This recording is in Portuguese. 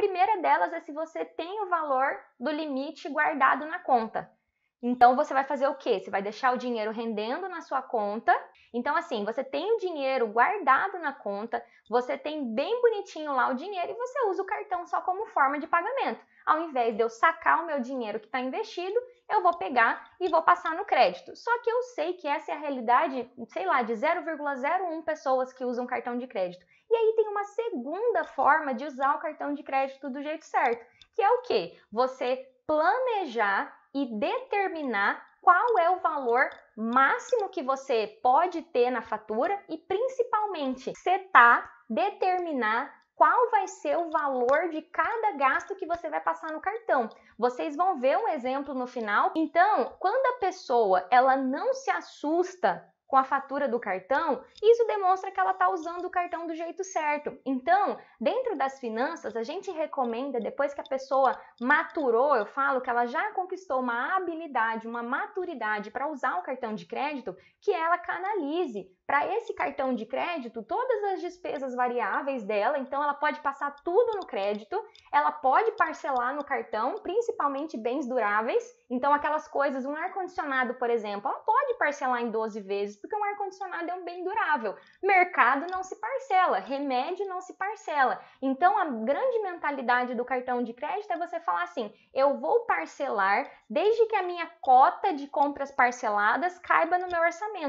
primeira delas é se você tem o valor do limite guardado na conta. Então você vai fazer o quê? Você vai deixar o dinheiro rendendo na sua conta. Então assim, você tem o dinheiro guardado na conta, você tem bem bonitinho lá o dinheiro e você usa o cartão só como forma de pagamento. Ao invés de eu sacar o meu dinheiro que está investido, eu vou pegar e vou passar no crédito. Só que eu sei que essa é a realidade, sei lá, de 0,01 pessoas que usam cartão de crédito. E aí tem uma segunda forma de usar o cartão de crédito do jeito certo, que é o quê? Você planejar e determinar qual é o valor máximo que você pode ter na fatura e principalmente setar, tá determinar qual vai ser o valor de cada gasto que você vai passar no cartão. Vocês vão ver um exemplo no final. Então, quando a pessoa ela não se assusta com a fatura do cartão, isso demonstra que ela está usando o cartão do jeito certo. Então, dentro das finanças, a gente recomenda, depois que a pessoa maturou, eu falo que ela já conquistou uma habilidade, uma maturidade para usar o cartão de crédito, que ela canalize para esse cartão de crédito todas as despesas variáveis dela. Então, ela pode passar tudo no crédito, ela pode parcelar no cartão, principalmente bens duráveis. Então, aquelas coisas, um ar-condicionado, por exemplo, ela pode parcelar em 12 vezes ar-condicionado é um bem durável. Mercado não se parcela, remédio não se parcela. Então, a grande mentalidade do cartão de crédito é você falar assim: eu vou parcelar desde que a minha cota de compras parceladas caiba no meu orçamento.